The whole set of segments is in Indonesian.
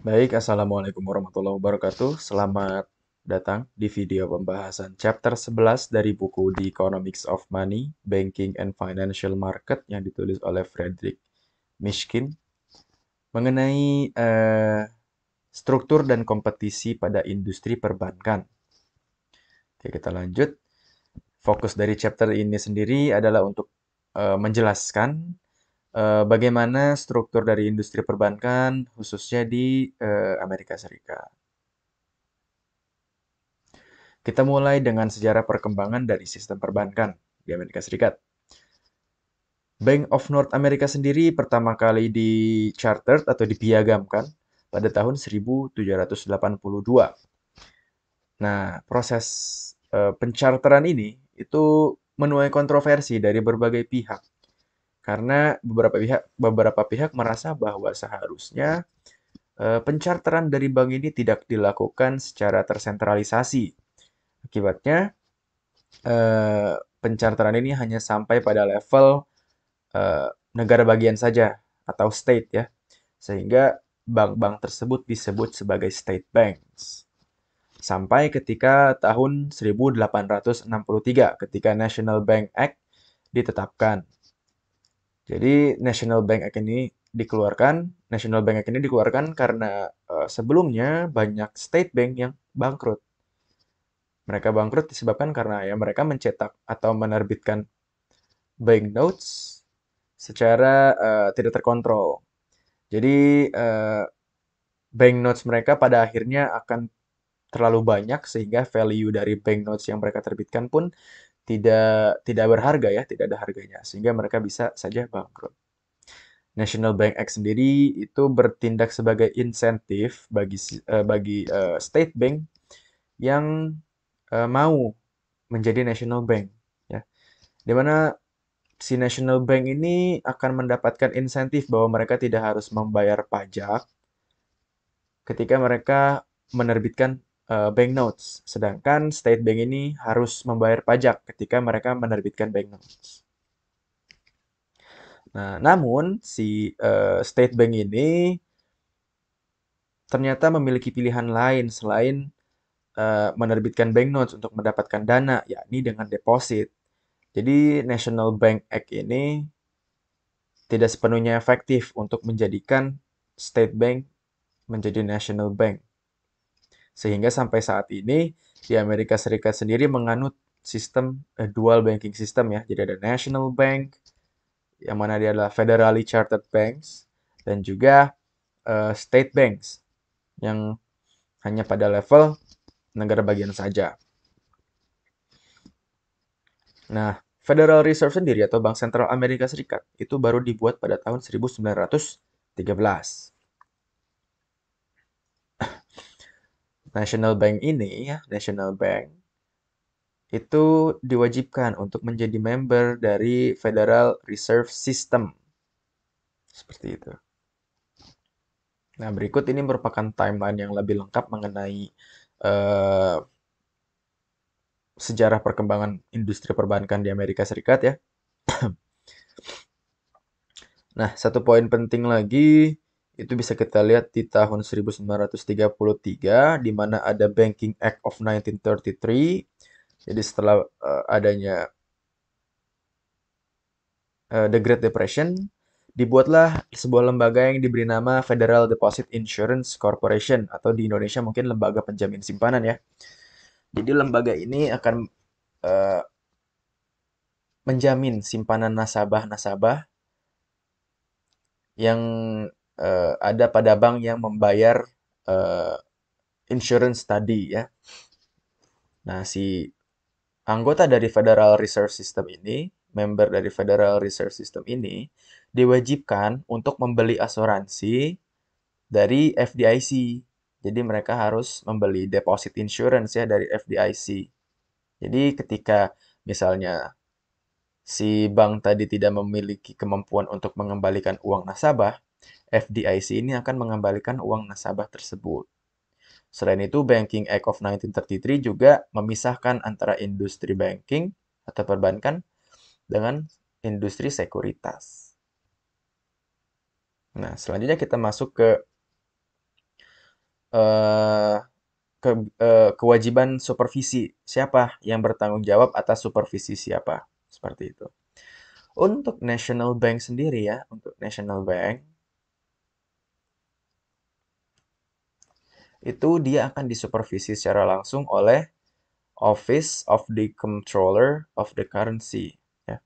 Baik, Assalamualaikum warahmatullahi wabarakatuh. Selamat datang di video pembahasan chapter 11 dari buku The Economics of Money, Banking and Financial Market yang ditulis oleh Frederick Mishkin mengenai uh, struktur dan kompetisi pada industri perbankan. Oke, kita lanjut. Fokus dari chapter ini sendiri adalah untuk uh, menjelaskan Eh, bagaimana struktur dari industri perbankan khususnya di uh, Amerika Serikat. Kita mulai dengan sejarah perkembangan dari sistem perbankan di Amerika Serikat. Bank of North America sendiri pertama kali di chartered atau dipiagamkan pada tahun 1782. Nah, proses uh, eh, pencarteran ini itu menuai kontroversi dari berbagai pihak karena beberapa pihak beberapa pihak merasa bahwa seharusnya e, pencarteran dari bank ini tidak dilakukan secara tersentralisasi. Akibatnya e, pencarteran ini hanya sampai pada level e, negara bagian saja atau state ya. Sehingga bank-bank tersebut disebut sebagai state banks. Sampai ketika tahun 1863 ketika National Bank Act ditetapkan jadi National Bank Act ini dikeluarkan, National Bank Act ini dikeluarkan karena uh, sebelumnya banyak state bank yang bangkrut. Mereka bangkrut disebabkan karena ya mereka mencetak atau menerbitkan bank notes secara uh, tidak terkontrol. Jadi uh, bank notes mereka pada akhirnya akan terlalu banyak sehingga value dari bank notes yang mereka terbitkan pun tidak tidak berharga ya, tidak ada harganya sehingga mereka bisa saja bangkrut. National Bank Act sendiri itu bertindak sebagai insentif bagi uh, bagi uh, state bank yang uh, mau menjadi national bank ya. Di mana si national bank ini akan mendapatkan insentif bahwa mereka tidak harus membayar pajak ketika mereka menerbitkan uh, eh, banknotes, sedangkan state bank ini harus membayar pajak ketika mereka menerbitkan banknotes. Nah, namun si uh, state bank ini ternyata memiliki pilihan lain selain uh, menerbitkan banknotes untuk mendapatkan dana, yakni dengan deposit. Jadi National Bank Act ini tidak sepenuhnya efektif untuk menjadikan state bank menjadi national bank. Sehingga sampai saat ini di Amerika Serikat sendiri menganut sistem eh, dual banking system ya. Jadi ada National Bank yang mana dia adalah federally chartered banks dan juga uh, state banks yang hanya pada level negara bagian saja. Nah, Federal Reserve sendiri atau Bank Sentral Amerika Serikat itu baru dibuat pada tahun 1913. National Bank ini ya, National Bank itu diwajibkan untuk menjadi member dari Federal Reserve System. Seperti itu. Nah, berikut ini merupakan timeline yang lebih lengkap mengenai uh, sejarah perkembangan industri perbankan di Amerika Serikat ya. nah, satu poin penting lagi itu bisa kita lihat di tahun 1933 di mana ada Banking Act of 1933. Jadi setelah uh, adanya uh, The Great Depression, dibuatlah sebuah lembaga yang diberi nama Federal Deposit Insurance Corporation atau di Indonesia mungkin lembaga penjamin simpanan ya. Jadi lembaga ini akan uh, menjamin simpanan nasabah-nasabah yang uh, ada pada bank yang membayar uh, insurance tadi ya. Nah, si anggota dari Federal Reserve System ini, member dari Federal Reserve System ini diwajibkan untuk membeli asuransi dari FDIC. Jadi mereka harus membeli deposit insurance ya dari FDIC. Jadi ketika misalnya si bank tadi tidak memiliki kemampuan untuk mengembalikan uang nasabah, FDIC ini akan mengembalikan uang nasabah tersebut. Selain itu, Banking Act of 1933 juga memisahkan antara industri banking atau perbankan dengan industri sekuritas. Nah, selanjutnya kita masuk ke uh, ke uh, kewajiban supervisi. Siapa yang bertanggung jawab atas supervisi siapa? Seperti itu. Untuk National Bank sendiri ya, untuk National Bank itu dia akan disupervisi secara langsung oleh Office of the Controller of the Currency. Ya.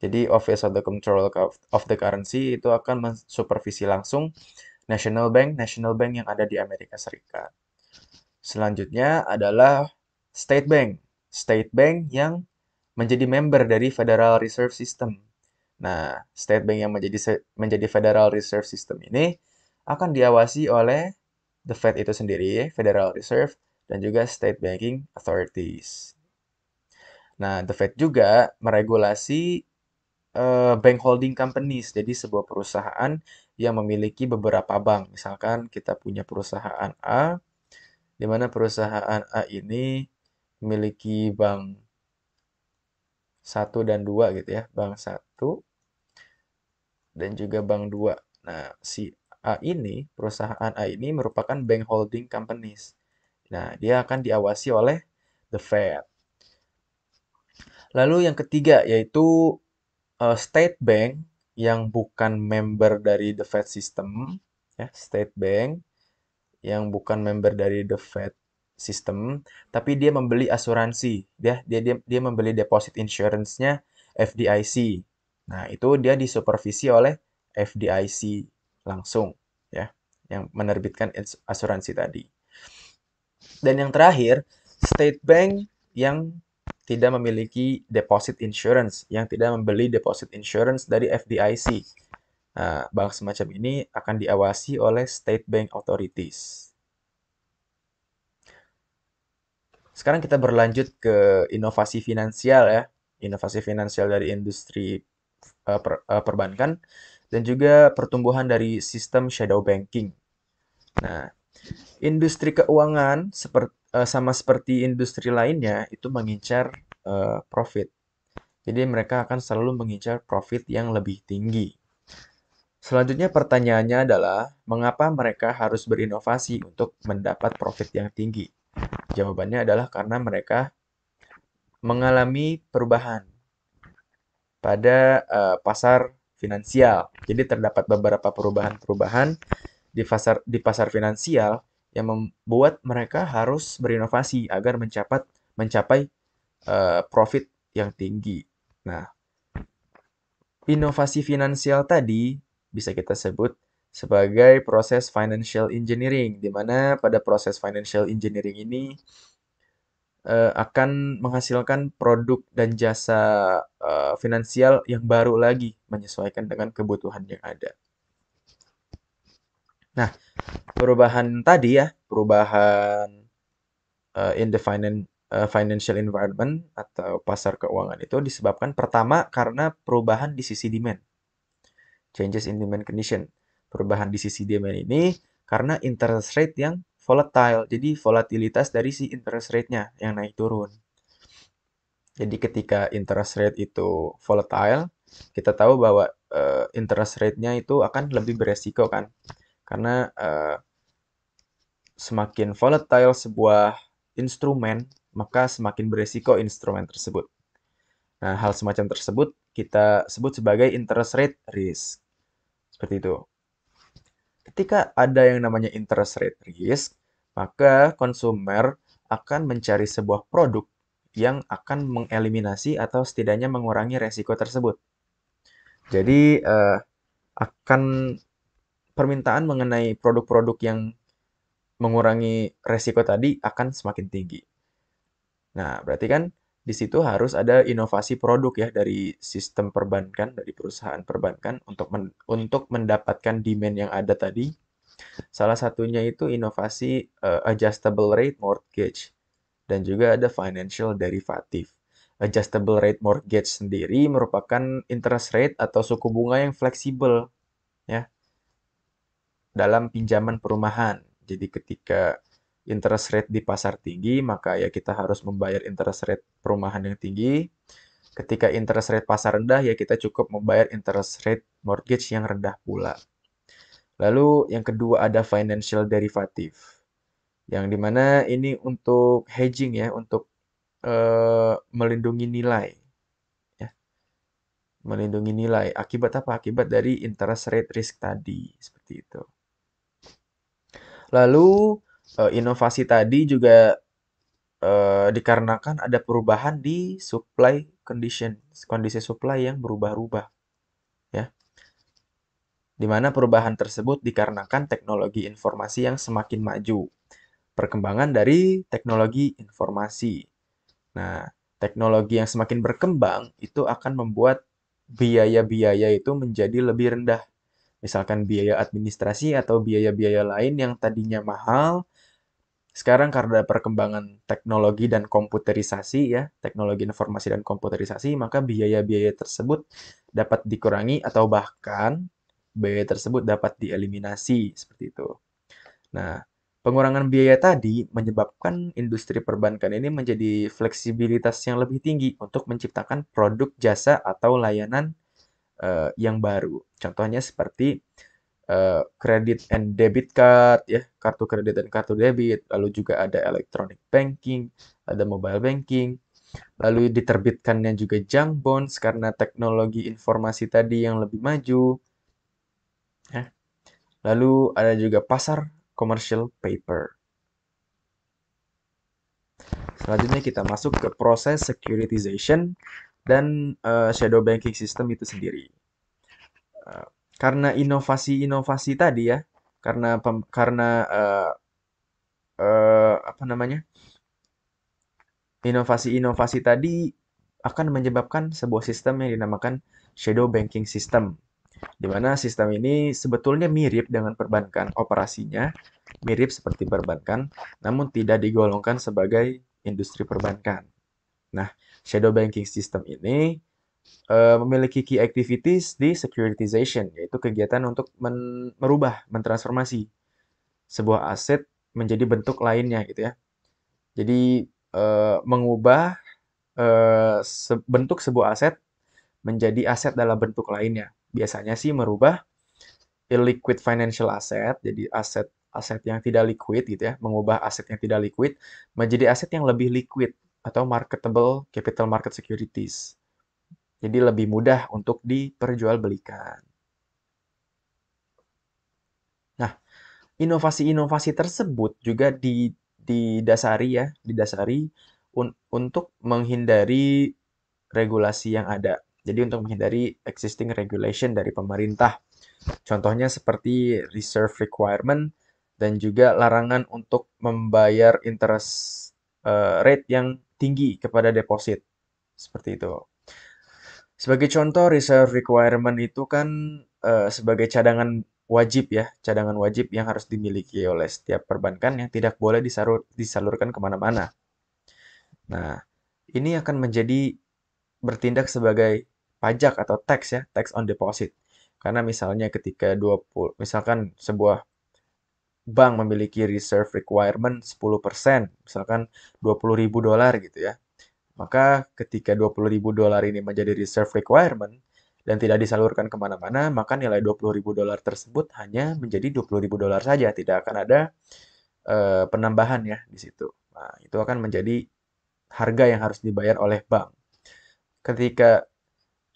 Jadi Office of the Controller of the Currency itu akan mensupervisi langsung National Bank, National Bank yang ada di Amerika Serikat. Selanjutnya adalah State Bank, State Bank yang menjadi member dari Federal Reserve System. Nah, State Bank yang menjadi menjadi Federal Reserve System ini akan diawasi oleh the Fed itu sendiri, Federal Reserve, dan juga State Banking Authorities. Nah, the Fed juga meregulasi uh, bank holding companies, jadi sebuah perusahaan yang memiliki beberapa bank. Misalkan kita punya perusahaan A, di mana perusahaan A ini memiliki bank satu dan dua gitu ya, bank satu dan juga bank dua. Nah, si A ini, perusahaan A ini merupakan bank holding companies. Nah, dia akan diawasi oleh the Fed. Lalu yang ketiga yaitu uh, State Bank yang bukan member dari the Fed system, ya, State Bank yang bukan member dari the Fed system, tapi dia membeli asuransi, dia ya, dia dia, dia membeli deposit insurance-nya FDIC. Nah, itu dia disupervisi oleh FDIC langsung ya yang menerbitkan asuransi tadi. Dan yang terakhir, State Bank yang tidak memiliki deposit insurance, yang tidak membeli deposit insurance dari FDIC. Nah, bank semacam ini akan diawasi oleh State Bank Authorities. Sekarang kita berlanjut ke inovasi finansial ya. Inovasi finansial dari industri eh, eh, perbankan dan juga pertumbuhan dari sistem shadow banking. Nah, industri keuangan eh, sama seperti industri lainnya itu mengincar eh, profit. Jadi mereka akan selalu mengincar profit yang lebih tinggi. Selanjutnya pertanyaannya adalah mengapa mereka harus berinovasi untuk mendapat profit yang tinggi? Jawabannya adalah karena mereka mengalami perubahan pada uh, pasar finansial. Jadi terdapat beberapa perubahan-perubahan di pasar di pasar finansial yang membuat mereka harus berinovasi agar mencapai mencapai uh, profit yang tinggi. Nah, inovasi finansial tadi bisa kita sebut sebagai proses financial engineering di mana pada proses financial engineering ini uh, akan menghasilkan produk dan jasa uh, finansial yang baru lagi menyesuaikan dengan kebutuhan yang ada. Nah, perubahan tadi ya, perubahan uh, in the finan uh, financial environment atau pasar keuangan itu disebabkan pertama karena perubahan di sisi demand. Changes in demand condition. Perubahan di sisi demand ini karena interest rate yang volatile. Jadi volatilitas dari si interest rate-nya yang naik turun. Jadi ketika interest rate itu volatile, kita tahu bahwa uh, interest rate-nya itu akan lebih beresiko kan. Karena uh, semakin volatile sebuah instrumen, maka semakin beresiko instrumen tersebut. Nah, hal semacam tersebut kita sebut sebagai interest rate risk. Seperti itu. Ketika ada yang namanya interest rate risk, maka konsumer akan mencari sebuah produk yang akan mengeliminasi atau setidaknya mengurangi resiko tersebut. Jadi eh, akan permintaan mengenai produk-produk yang mengurangi resiko tadi akan semakin tinggi. Nah, berarti kan di situ harus ada inovasi produk ya dari sistem perbankan dari perusahaan perbankan untuk men, untuk mendapatkan demand yang ada tadi. Salah satunya itu inovasi uh, adjustable rate mortgage dan juga ada financial derivative. Adjustable rate mortgage sendiri merupakan interest rate atau suku bunga yang fleksibel ya dalam pinjaman perumahan. Jadi ketika interest rate di pasar tinggi, maka ya kita harus membayar interest rate perumahan yang tinggi. Ketika interest rate pasar rendah, ya kita cukup membayar interest rate mortgage yang rendah pula. Lalu yang kedua ada financial derivative. Yang dimana ini untuk hedging ya, untuk uh, melindungi nilai. Ya. Melindungi nilai. Akibat apa? Akibat dari interest rate risk tadi. Seperti itu. Lalu Eh, inovasi tadi juga uh, dikarenakan ada perubahan di supply condition, kondisi supply yang berubah-ubah. Ya. Di mana perubahan tersebut dikarenakan teknologi informasi yang semakin maju. Perkembangan dari teknologi informasi. Nah, teknologi yang semakin berkembang itu akan membuat biaya-biaya itu menjadi lebih rendah misalkan biaya administrasi atau biaya-biaya lain yang tadinya mahal. Sekarang karena perkembangan teknologi dan komputerisasi ya, teknologi informasi dan komputerisasi, maka biaya-biaya tersebut dapat dikurangi atau bahkan biaya tersebut dapat dieliminasi seperti itu. Nah, pengurangan biaya tadi menyebabkan industri perbankan ini menjadi fleksibilitas yang lebih tinggi untuk menciptakan produk jasa atau layanan uh, yang baru. Contohnya seperti eh, kredit uh, and debit card ya kartu kredit dan kartu debit lalu juga ada electronic banking ada mobile banking lalu diterbitkannya juga junk bonds karena teknologi informasi tadi yang lebih maju ya. lalu ada juga pasar commercial paper selanjutnya kita masuk ke proses securitization dan uh, shadow banking system itu sendiri. Uh, karena inovasi-inovasi tadi ya, karena pem, karena uh, uh, apa namanya inovasi-inovasi tadi akan menyebabkan sebuah sistem yang dinamakan shadow banking system, di mana sistem ini sebetulnya mirip dengan perbankan operasinya, mirip seperti perbankan, namun tidak digolongkan sebagai industri perbankan. Nah, shadow banking system ini uh, memiliki key activities di securitization, yaitu kegiatan untuk men merubah, mentransformasi sebuah aset menjadi bentuk lainnya gitu ya. Jadi uh, mengubah uh, se bentuk sebuah aset menjadi aset dalam bentuk lainnya. Biasanya sih merubah illiquid financial asset, jadi aset aset yang tidak liquid gitu ya, mengubah aset yang tidak liquid menjadi aset yang lebih liquid atau marketable capital market securities. Jadi lebih mudah untuk diperjualbelikan. Nah, inovasi-inovasi tersebut juga didasari ya, didasari un, untuk menghindari regulasi yang ada. Jadi untuk menghindari existing regulation dari pemerintah. Contohnya seperti reserve requirement dan juga larangan untuk membayar interest uh, rate yang tinggi kepada deposit. Seperti itu. Sebagai contoh, reserve requirement itu kan uh, sebagai cadangan wajib ya, cadangan wajib yang harus dimiliki oleh setiap perbankan yang tidak boleh disarur, disalurkan kemana-mana. Nah, ini akan menjadi bertindak sebagai pajak atau tax ya, tax on deposit. Karena misalnya ketika 20, misalkan sebuah bank memiliki reserve requirement 10%, misalkan 20 ribu dolar gitu ya. Maka ketika 20 ribu dolar ini menjadi reserve requirement dan tidak disalurkan kemana-mana, maka nilai 20 ribu dolar tersebut hanya menjadi 20 ribu dolar saja, tidak akan ada uh, penambahan ya di situ. Nah, itu akan menjadi harga yang harus dibayar oleh bank. Ketika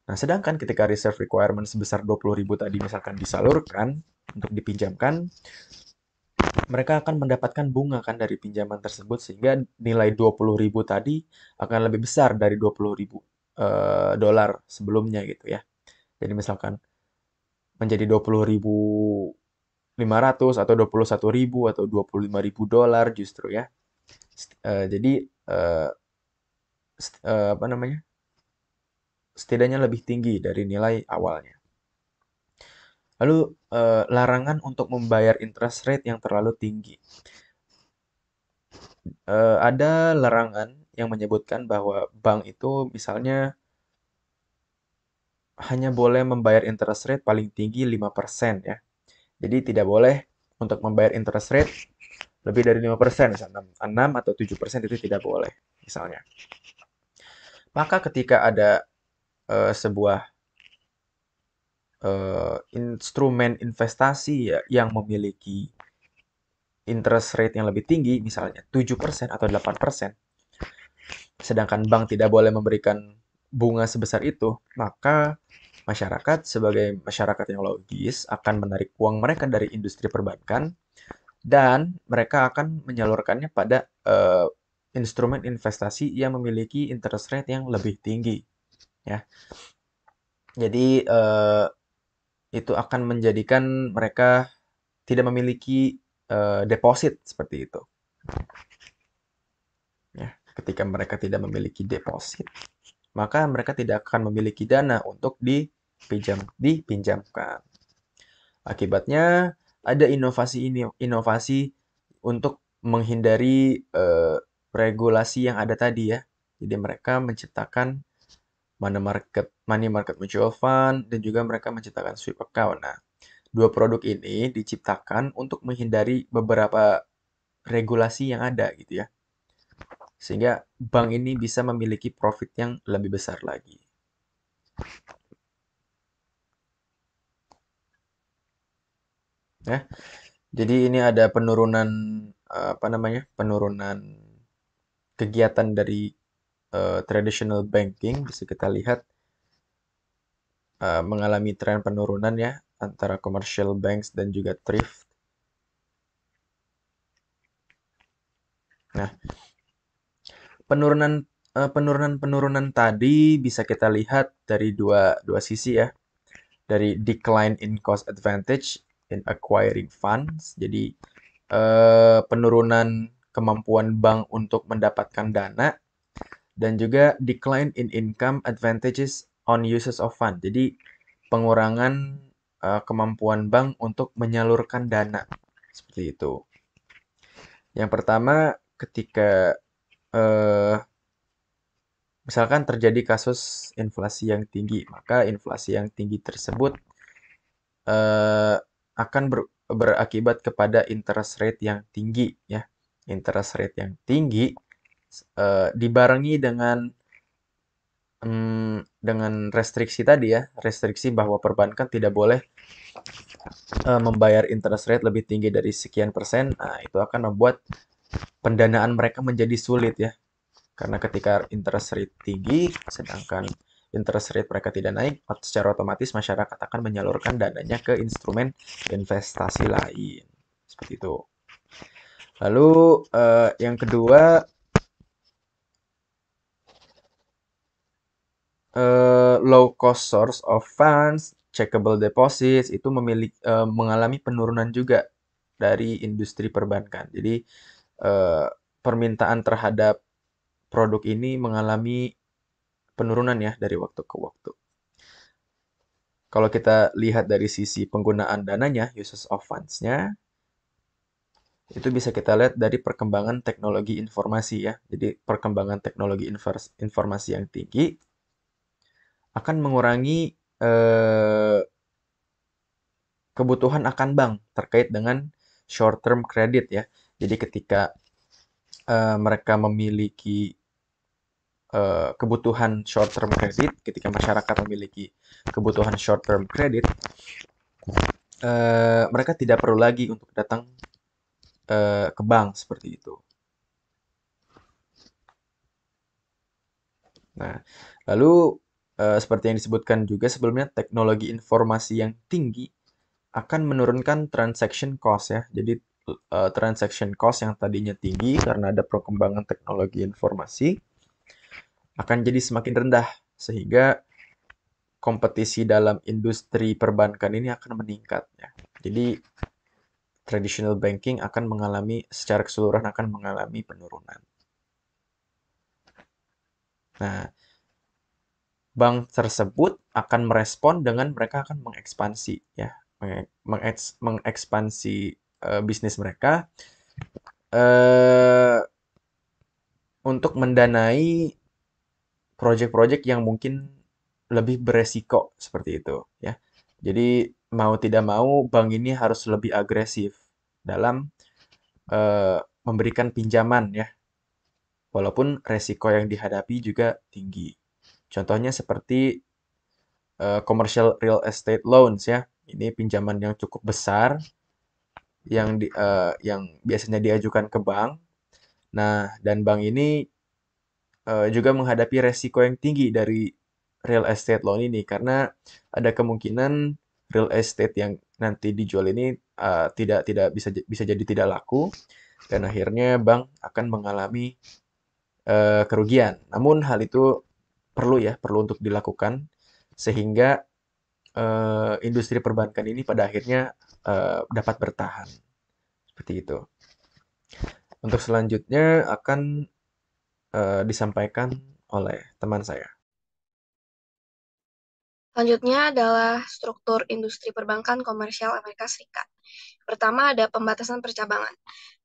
Nah, sedangkan ketika reserve requirement sebesar 20.000 tadi misalkan disalurkan untuk dipinjamkan, mereka akan mendapatkan bunga kan dari pinjaman tersebut sehingga nilai 20.000 tadi akan lebih besar dari 20.000 ribu eh, dolar sebelumnya gitu ya. Jadi misalkan menjadi 20.500 atau 21.000 atau 25.000 dolar justru ya. Uh, jadi uh, uh, apa namanya? setidaknya lebih tinggi dari nilai awalnya. Lalu eh, larangan untuk membayar interest rate yang terlalu tinggi. Eh, ada larangan yang menyebutkan bahwa bank itu misalnya hanya boleh membayar interest rate paling tinggi 5% ya. Jadi tidak boleh untuk membayar interest rate lebih dari 5%, 6, 6 atau 7% itu tidak boleh misalnya. Maka ketika ada e, sebuah uh, instrumen investasi ya, yang memiliki interest rate yang lebih tinggi, misalnya 7% atau 8%, sedangkan bank tidak boleh memberikan bunga sebesar itu, maka masyarakat sebagai masyarakat yang logis akan menarik uang mereka dari industri perbankan dan mereka akan menyalurkannya pada uh, instrumen investasi yang memiliki interest rate yang lebih tinggi ya jadi uh, itu akan menjadikan mereka tidak memiliki uh, deposit seperti itu. Ya, ketika mereka tidak memiliki deposit, maka mereka tidak akan memiliki dana untuk dipinjam dipinjamkan. Akibatnya ada inovasi ini inovasi untuk menghindari uh, regulasi yang ada tadi ya. Jadi mereka menciptakan money market, money market mutual fund, dan juga mereka menciptakan sweep account. Nah, dua produk ini diciptakan untuk menghindari beberapa regulasi yang ada gitu ya. Sehingga bank ini bisa memiliki profit yang lebih besar lagi. Ya. Jadi ini ada penurunan eh, apa namanya? penurunan kegiatan dari uh, traditional banking bisa kita lihat uh, mengalami tren penurunan ya antara commercial banks dan juga thrift. Nah, penurunan eh, penurunan penurunan tadi bisa kita lihat dari dua dua sisi ya. Dari decline in cost advantage in acquiring funds. Jadi uh, penurunan kemampuan bank untuk mendapatkan dana dan juga decline in income advantages on uses of fund. Jadi pengurangan uh, kemampuan bank untuk menyalurkan dana seperti itu. Yang pertama ketika uh, misalkan terjadi kasus inflasi yang tinggi, maka inflasi yang tinggi tersebut uh, akan ber, berakibat kepada interest rate yang tinggi ya. Interest rate yang tinggi uh, dibarengi dengan um, dengan restriksi tadi ya, restriksi bahwa perbankan tidak boleh uh, membayar interest rate lebih tinggi dari sekian persen. Nah, itu akan membuat pendanaan mereka menjadi sulit ya. Karena ketika interest rate tinggi sedangkan interest rate mereka tidak naik, secara otomatis masyarakat akan menyalurkan dananya ke instrumen investasi lain. Seperti itu. Lalu uh, yang kedua uh, low cost source of funds, checkable deposits itu memiliki uh, mengalami penurunan juga dari industri perbankan. Jadi uh, permintaan terhadap produk ini mengalami penurunan ya dari waktu ke waktu. Kalau kita lihat dari sisi penggunaan dananya, uses of funds-nya, itu bisa kita lihat dari perkembangan teknologi informasi ya. Jadi perkembangan teknologi informasi yang tinggi akan mengurangi eh, kebutuhan akan bank terkait dengan short term credit ya. Jadi ketika eh, mereka memiliki eh, kebutuhan short term credit, ketika masyarakat memiliki kebutuhan short term credit, eh, mereka tidak perlu lagi untuk datang eh, ke bank seperti itu. Nah, lalu Eh, seperti yang disebutkan juga sebelumnya, teknologi informasi yang tinggi akan menurunkan transaction cost ya. Jadi e, transaction cost yang tadinya tinggi karena ada perkembangan teknologi informasi akan jadi semakin rendah sehingga kompetisi dalam industri perbankan ini akan meningkat ya. Jadi traditional banking akan mengalami secara keseluruhan akan mengalami penurunan. Nah, bank tersebut akan merespon dengan mereka akan mengekspansi ya mengeks mengekspansi uh, bisnis mereka uh, untuk mendanai proyek-proyek yang mungkin lebih beresiko seperti itu ya jadi mau tidak mau bank ini harus lebih agresif dalam uh, memberikan pinjaman ya walaupun resiko yang dihadapi juga tinggi Contohnya seperti uh, commercial real estate loans ya. Ini pinjaman yang cukup besar yang di, uh, yang biasanya diajukan ke bank. Nah, dan bank ini uh, juga menghadapi resiko yang tinggi dari real estate loan ini karena ada kemungkinan real estate yang nanti dijual ini uh, tidak tidak bisa bisa jadi tidak laku dan akhirnya bank akan mengalami uh, kerugian. Namun hal itu perlu ya, perlu untuk dilakukan sehingga uh, industri perbankan ini pada akhirnya uh, dapat bertahan. Seperti itu. Untuk selanjutnya akan uh, disampaikan oleh teman saya. Selanjutnya adalah struktur industri perbankan komersial Amerika Serikat. Pertama ada pembatasan percabangan.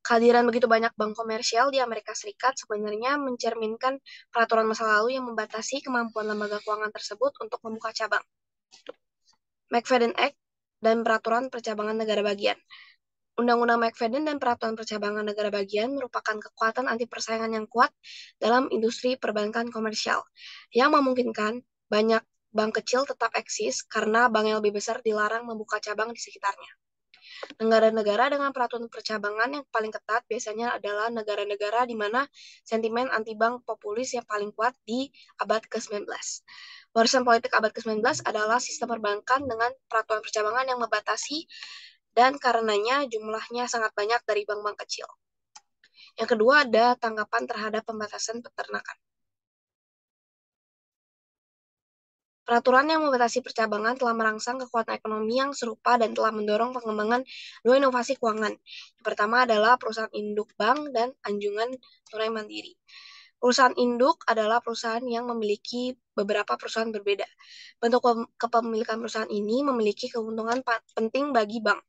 Kehadiran begitu banyak bank komersial di Amerika Serikat sebenarnya mencerminkan peraturan masa lalu yang membatasi kemampuan lembaga keuangan tersebut untuk membuka cabang. McFadden Act dan peraturan percabangan negara bagian. Undang-Undang McFadden dan Peraturan Percabangan Negara Bagian merupakan kekuatan anti persaingan yang kuat dalam industri perbankan komersial yang memungkinkan banyak bank kecil tetap eksis karena bank yang lebih besar dilarang membuka cabang di sekitarnya. Negara-negara dengan peraturan percabangan yang paling ketat biasanya adalah negara-negara di mana sentimen anti-bank populis yang paling kuat di abad ke-19. Warisan politik abad ke-19 adalah sistem perbankan dengan peraturan percabangan yang membatasi dan karenanya jumlahnya sangat banyak dari bank-bank kecil. Yang kedua ada tanggapan terhadap pembatasan peternakan. Peraturan yang membatasi percabangan telah merangsang kekuatan ekonomi yang serupa dan telah mendorong pengembangan dua inovasi keuangan. Yang pertama adalah perusahaan induk bank dan anjungan tunai mandiri. Perusahaan induk adalah perusahaan yang memiliki beberapa perusahaan berbeda. Bentuk kepemilikan perusahaan ini memiliki keuntungan penting bagi bank.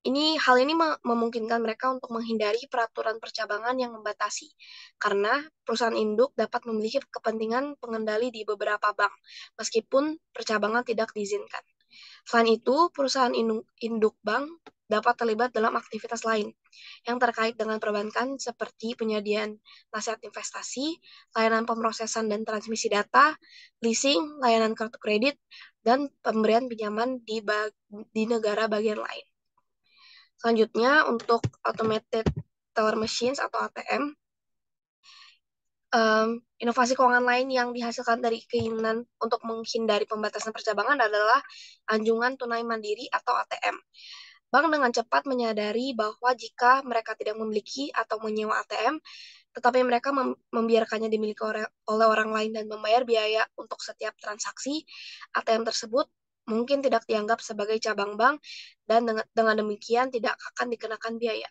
Ini hal ini memungkinkan mereka untuk menghindari peraturan percabangan yang membatasi, karena perusahaan induk dapat memiliki kepentingan pengendali di beberapa bank, meskipun percabangan tidak diizinkan. Selain itu, perusahaan induk bank dapat terlibat dalam aktivitas lain yang terkait dengan perbankan seperti penyediaan nasihat investasi, layanan pemrosesan dan transmisi data, leasing, layanan kartu kredit, dan pemberian pinjaman di, di negara bagian lain. Selanjutnya untuk automated teller machines atau ATM, um, inovasi keuangan lain yang dihasilkan dari keinginan untuk menghindari pembatasan percabangan adalah anjungan tunai mandiri atau ATM. Bank dengan cepat menyadari bahwa jika mereka tidak memiliki atau menyewa ATM, tetapi mereka mem membiarkannya dimiliki oleh orang lain dan membayar biaya untuk setiap transaksi ATM tersebut mungkin tidak dianggap sebagai cabang bank dan dengan, demikian tidak akan dikenakan biaya.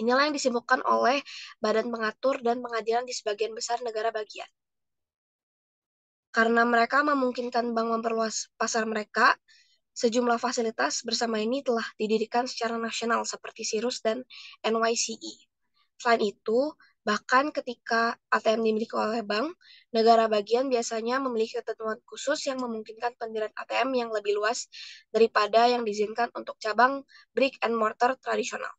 Inilah yang disimpulkan oleh Badan Pengatur dan Pengadilan di sebagian besar negara bagian. Karena mereka memungkinkan bank memperluas pasar mereka, sejumlah fasilitas bersama ini telah didirikan secara nasional seperti Sirus dan NYCE. Selain itu, Bahkan ketika ATM dimiliki oleh bank, negara bagian biasanya memiliki ketentuan khusus yang memungkinkan pendirian ATM yang lebih luas daripada yang diizinkan untuk cabang brick and mortar tradisional.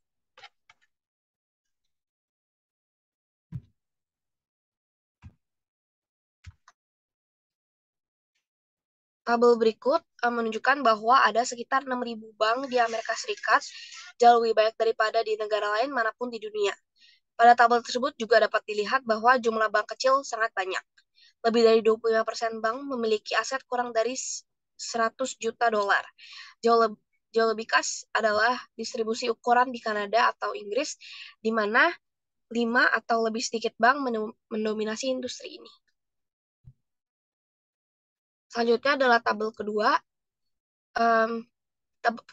Tabel berikut eh, menunjukkan bahwa ada sekitar 6.000 bank di Amerika Serikat, jauh lebih banyak daripada di negara lain manapun di dunia. Pada tabel tersebut juga dapat dilihat bahwa jumlah bank kecil sangat banyak. Lebih dari 25% bank memiliki aset kurang dari 100 juta dolar. Jauh, le jauh lebih khas adalah distribusi ukuran di Kanada atau Inggris, di mana 5 atau lebih sedikit bank mendominasi industri ini. Selanjutnya adalah tabel kedua. Um,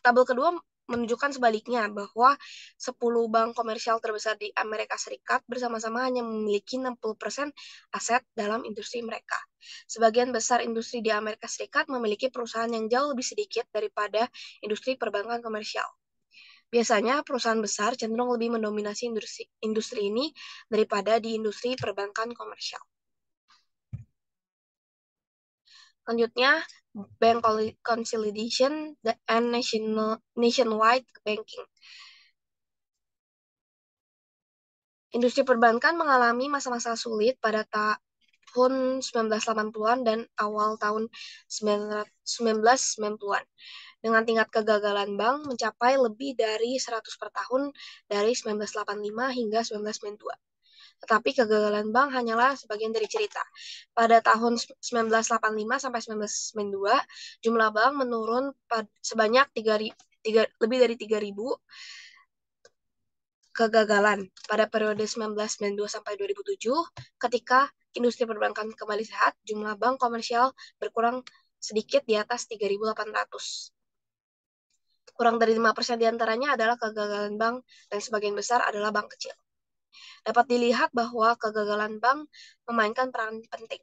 tabel kedua menunjukkan sebaliknya bahwa 10 bank komersial terbesar di Amerika Serikat bersama-sama hanya memiliki 60% aset dalam industri mereka. Sebagian besar industri di Amerika Serikat memiliki perusahaan yang jauh lebih sedikit daripada industri perbankan komersial. Biasanya perusahaan besar cenderung lebih mendominasi industri, industri ini daripada di industri perbankan komersial. Selanjutnya, bank consolidation and national nationwide banking. Industri perbankan mengalami masa-masa sulit pada tahun 1980-an dan awal tahun 1990-an dengan tingkat kegagalan bank mencapai lebih dari 100 per tahun dari 1985 hingga 1992 tetapi kegagalan bank hanyalah sebagian dari cerita. Pada tahun 1985 sampai 1992, jumlah bank menurun sebanyak 3, 3, lebih dari 3.000 kegagalan pada periode 1992 sampai 2007 ketika industri perbankan kembali sehat, jumlah bank komersial berkurang sedikit di atas 3.800. Kurang dari 5% diantaranya adalah kegagalan bank dan sebagian besar adalah bank kecil dapat dilihat bahwa kegagalan bank memainkan peran penting.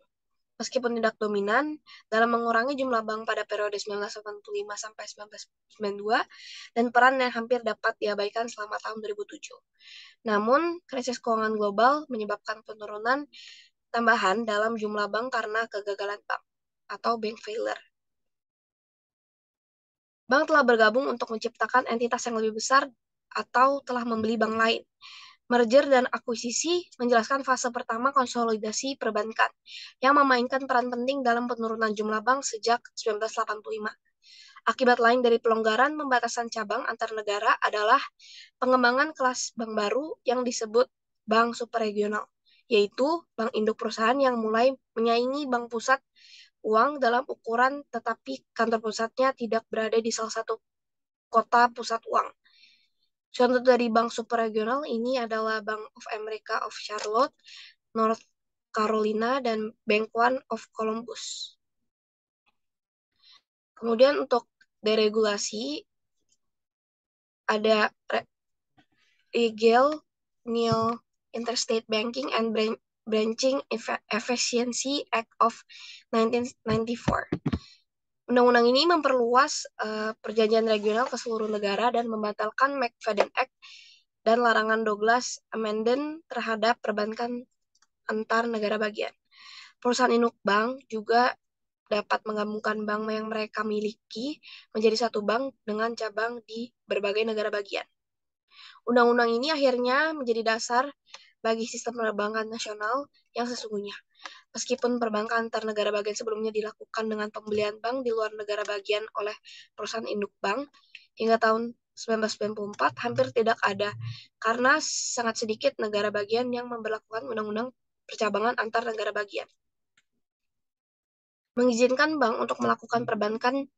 Meskipun tidak dominan, dalam mengurangi jumlah bank pada periode 1985 sampai 1992 dan peran yang hampir dapat diabaikan selama tahun 2007. Namun, krisis keuangan global menyebabkan penurunan tambahan dalam jumlah bank karena kegagalan bank atau bank failure. Bank telah bergabung untuk menciptakan entitas yang lebih besar atau telah membeli bank lain merger dan akuisisi menjelaskan fase pertama konsolidasi perbankan yang memainkan peran penting dalam penurunan jumlah bank sejak 1985. Akibat lain dari pelonggaran pembatasan cabang antar negara adalah pengembangan kelas bank baru yang disebut bank superregional, yaitu bank induk perusahaan yang mulai menyaingi bank pusat uang dalam ukuran tetapi kantor pusatnya tidak berada di salah satu kota pusat uang. Contoh dari bank superregional ini adalah Bank of America of Charlotte, North Carolina, dan Bank One of Columbus. Kemudian untuk deregulasi, ada Regal, Neil Interstate Banking and Branching Efficiency Act of 1994 Undang-undang ini memperluas uh, perjanjian regional ke seluruh negara dan membatalkan McFadden Act dan larangan Douglas Amendment terhadap perbankan antar negara bagian. Perusahaan induk bank juga dapat menggabungkan bank yang mereka miliki menjadi satu bank dengan cabang di berbagai negara bagian. Undang-undang ini akhirnya menjadi dasar bagi sistem perbankan nasional yang sesungguhnya. Meskipun perbankan antar negara bagian sebelumnya dilakukan dengan pembelian bank di luar negara bagian oleh perusahaan induk bank, hingga tahun 1994 hampir tidak ada, karena sangat sedikit negara bagian yang memperlakukan undang-undang percabangan antar negara bagian mengizinkan bank untuk melakukan perbankan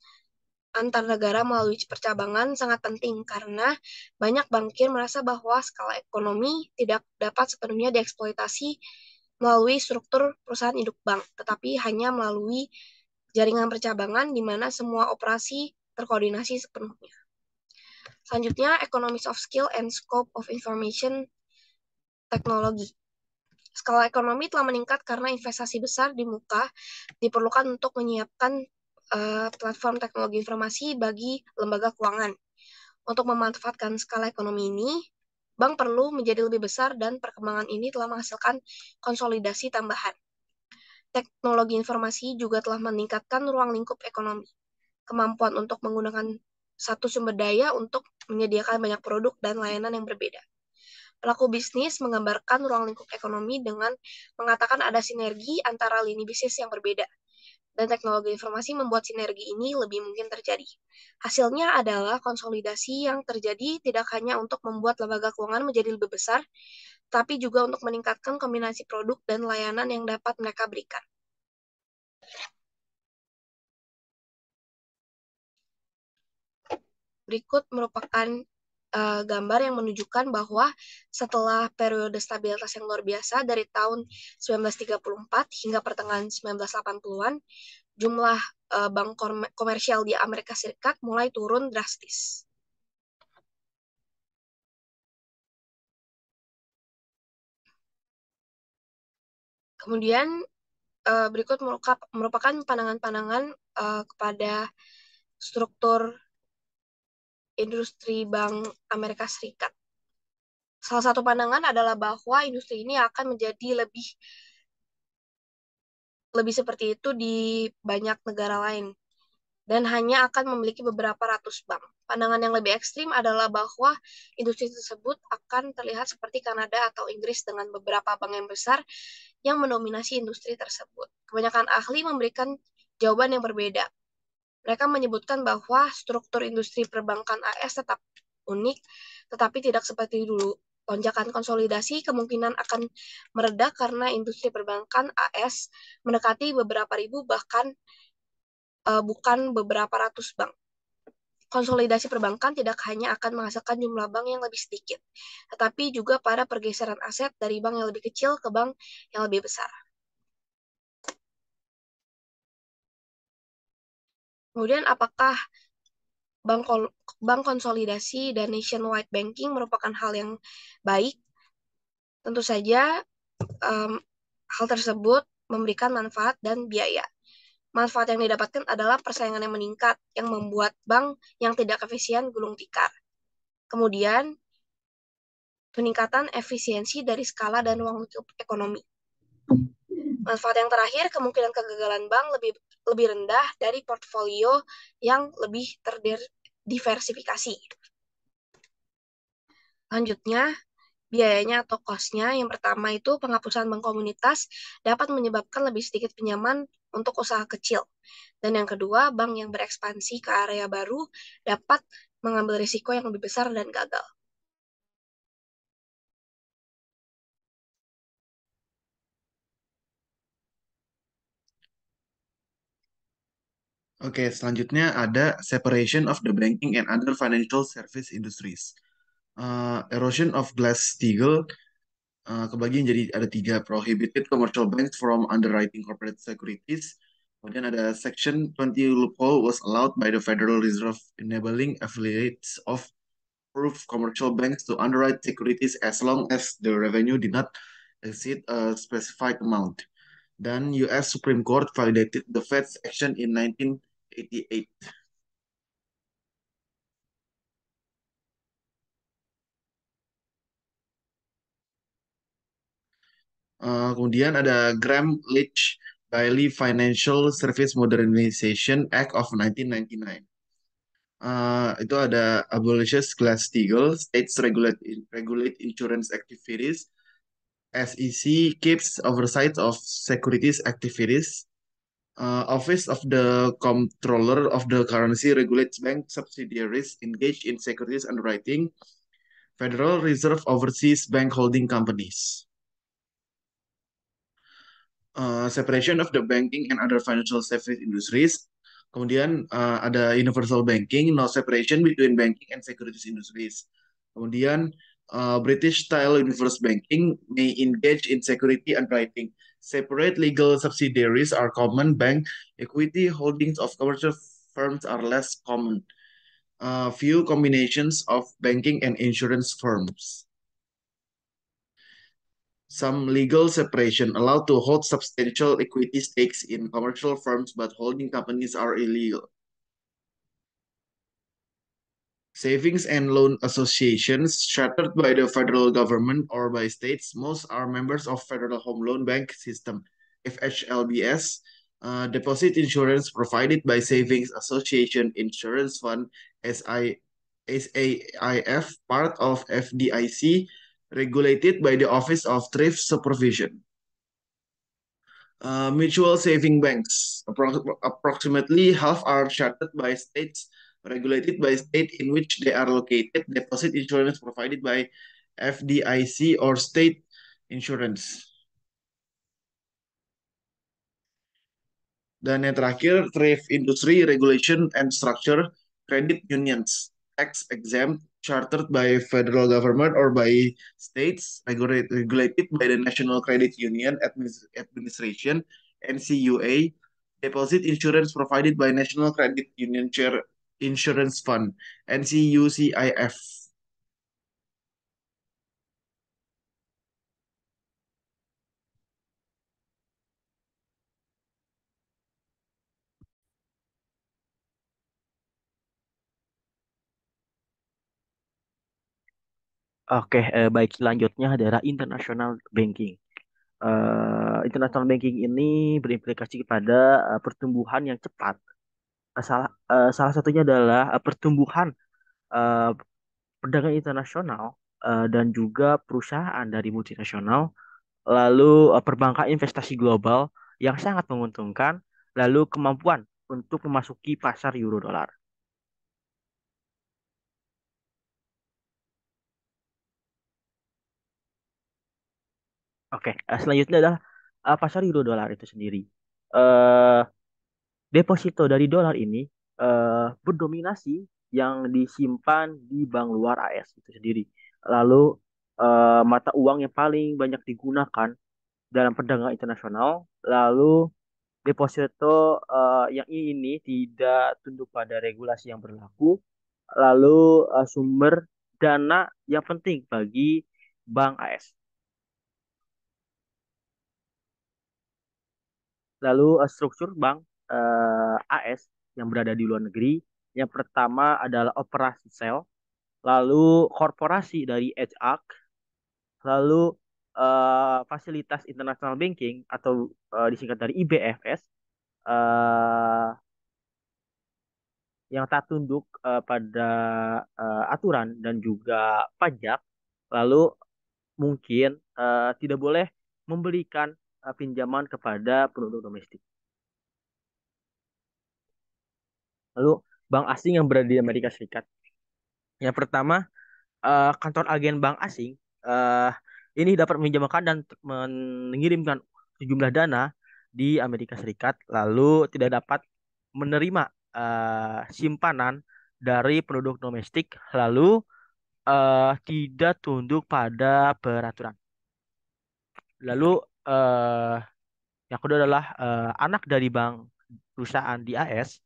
antar negara melalui percabangan sangat penting karena banyak bankir merasa bahwa skala ekonomi tidak dapat sepenuhnya dieksploitasi melalui struktur perusahaan induk bank, tetapi hanya melalui jaringan percabangan di mana semua operasi terkoordinasi sepenuhnya. Selanjutnya, Economics of Skill and Scope of Information Technology. Skala ekonomi telah meningkat karena investasi besar di muka diperlukan untuk menyiapkan Eh, platform teknologi informasi bagi lembaga keuangan. Untuk memanfaatkan skala ekonomi ini, bank perlu menjadi lebih besar dan perkembangan ini telah menghasilkan konsolidasi tambahan. Teknologi informasi juga telah meningkatkan ruang lingkup ekonomi, kemampuan untuk menggunakan satu sumber daya untuk menyediakan banyak produk dan layanan yang berbeda. Pelaku bisnis menggambarkan ruang lingkup ekonomi dengan mengatakan ada sinergi antara lini bisnis yang berbeda, dan teknologi informasi membuat sinergi ini lebih mungkin terjadi. Hasilnya adalah konsolidasi yang terjadi tidak hanya untuk membuat lembaga keuangan menjadi lebih besar, tapi juga untuk meningkatkan kombinasi produk dan layanan yang dapat mereka berikan. Berikut merupakan uh, gambar yang menunjukkan bahwa setelah periode stabilitas yang luar biasa dari tahun 1934 hingga pertengahan 1980-an, jumlah uh, bank komersial di Amerika Serikat mulai turun drastis. Kemudian eh, berikut merupakan pandangan-pandangan kepada struktur industri Bank Amerika Serikat. Salah satu pandangan adalah bahwa industri ini akan menjadi lebih lebih seperti itu di banyak negara lain dan hanya akan memiliki beberapa ratus bank. Pandangan yang lebih ekstrim adalah bahwa industri tersebut akan terlihat seperti Kanada atau Inggris dengan beberapa bank yang besar yang mendominasi industri tersebut. Kebanyakan ahli memberikan jawaban yang berbeda. Mereka menyebutkan bahwa struktur industri perbankan AS tetap unik, tetapi tidak seperti dulu. Lonjakan konsolidasi kemungkinan akan meredah karena industri perbankan AS mendekati beberapa ribu bahkan uh, bukan beberapa ratus bank. Konsolidasi perbankan tidak hanya akan menghasilkan jumlah bank yang lebih sedikit, tetapi juga pada pergeseran aset dari bank yang lebih kecil ke bank yang lebih besar. Kemudian apakah bank bank konsolidasi dan nationwide banking merupakan hal yang baik? Tentu saja um, hal tersebut memberikan manfaat dan biaya. Manfaat yang didapatkan adalah persaingan yang meningkat yang membuat bank yang tidak efisien gulung tikar. Kemudian peningkatan efisiensi dari skala dan ruang lingkup ekonomi. Manfaat yang terakhir, kemungkinan kegagalan bank lebih lebih rendah dari portfolio yang lebih terdiversifikasi. Lanjutnya, biayanya atau kosnya. Yang pertama itu penghapusan bank komunitas dapat menyebabkan lebih sedikit pinjaman untuk usaha kecil. Dan yang kedua, bank yang berekspansi ke area baru dapat mengambil risiko yang lebih besar dan gagal. Oke, selanjutnya ada separation of the banking and other financial service industries. Uh, erosion of Glass-Steagall uh, eh, kebagian jadi ada tiga prohibited commercial banks from underwriting corporate securities. Kemudian ada section 20 loophole was allowed by the Federal Reserve enabling affiliates of proof commercial banks to underwrite securities as long as the revenue did not exceed a specified amount. Dan US Supreme Court validated the Fed's action in 19 88. Uh, kemudian ada Graham Leach Bailey Financial Service Modernization Act of 1999. Uh, itu ada Abolishes Glass-Steagall, States Regulate, Regulate Insurance Activities, SEC keeps oversight of securities activities, uh, Office of the Comptroller of the Currency regulates bank subsidiaries engaged in securities underwriting, Federal Reserve oversees bank holding companies. Uh, separation of the banking and other financial service industries. Kemudian uh, ada universal banking, no separation between banking and securities industries. Kemudian uh, British style universal banking may engage in security underwriting. Separate legal subsidiaries are common. Bank equity holdings of commercial firms are less common. Uh, few combinations of banking and insurance firms. Some legal separation allowed to hold substantial equity stakes in commercial firms, but holding companies are illegal. Savings and loan associations chartered by the federal government or by states, most are members of Federal Home Loan Bank System, FHLBS, uh, deposit insurance provided by Savings Association Insurance Fund, SI, SAIF, part of FDIC, regulated by the Office of Thrift Supervision. Uh, mutual saving banks, appro approximately half are chartered by states regulated by state in which they are located, deposit insurance provided by FDIC or state insurance. Dan yang terakhir, thrift industry regulation and structure credit unions, tax exempt, chartered by federal government or by states, regulated by the National Credit Union Administration, NCUA, deposit insurance provided by National Credit Union Chair Insurance Fund NCUCIF Oke, eh, baik selanjutnya adalah international banking. Eh, international banking ini berimplikasi kepada uh, pertumbuhan yang cepat salah uh, salah satunya adalah uh, pertumbuhan uh, eh, perdagangan internasional uh, dan juga perusahaan dari multinasional lalu uh, perbankan investasi global yang sangat menguntungkan lalu kemampuan untuk memasuki pasar euro dolar Oke, okay. selanjutnya adalah pasar euro dolar itu sendiri. Uh, deposito dari dolar ini uh, berdominasi yang disimpan di bank luar AS itu sendiri. Lalu uh, mata uang yang paling banyak digunakan dalam perdagangan internasional, lalu deposito uh, yang ini tidak tunduk pada regulasi yang berlaku, lalu uh, sumber dana yang penting bagi bank AS. Lalu uh, struktur bank uh, eh, AS yang berada di luar negeri. Yang pertama adalah operasi sel, lalu korporasi dari HAC, lalu uh, fasilitas international banking atau uh, disingkat dari IBFS uh, yang tak tunduk uh, pada uh, aturan dan juga pajak, lalu mungkin uh, tidak boleh memberikan uh, pinjaman kepada penduduk domestik. lalu bank asing yang berada di Amerika Serikat. Yang pertama, uh, kantor agen bank asing uh, ini dapat meminjamkan dan mengirimkan sejumlah dana di Amerika Serikat, lalu tidak dapat menerima uh, simpanan dari produk domestik, lalu uh, tidak tunduk pada peraturan. Lalu uh, yang kedua adalah uh, anak dari bank perusahaan di AS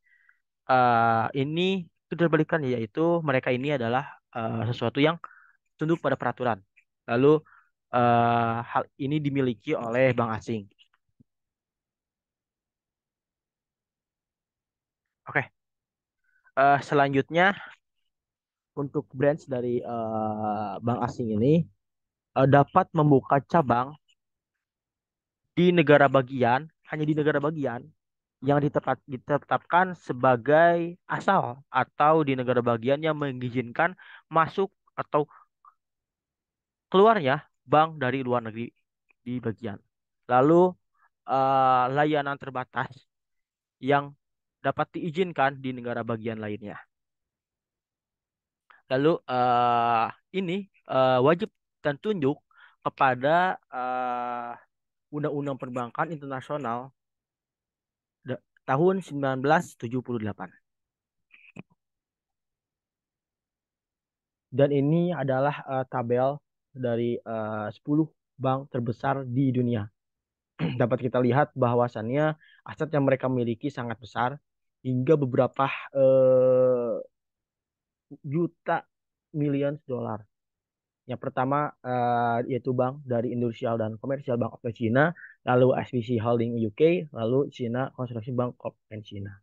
uh, ini itu terbalikkan yaitu mereka ini adalah uh, sesuatu yang tunduk pada peraturan. Lalu uh, hal ini dimiliki oleh bank asing. Oke. Okay. Uh, selanjutnya untuk branch dari uh, bank asing ini uh, dapat membuka cabang di negara bagian, hanya di negara bagian yang ditetapkan sebagai asal atau di negara bagian yang mengizinkan masuk atau keluarnya bank dari luar negeri di bagian. Lalu uh, layanan terbatas yang dapat diizinkan di negara bagian lainnya. Lalu uh, ini uh, wajib dan tunjuk kepada uh, undang -undang perbankan internasional tahun 1978. Dan ini adalah uh, tabel dari eh, uh, 10 bank terbesar di dunia. Dapat kita lihat bahwasannya aset yang mereka miliki sangat besar hingga beberapa uh, juta million dolar. Yang pertama uh, yaitu bank dari Industrial dan Komersial Bank of China lalu SBC Holding UK, lalu China Construction Bank Corp and China.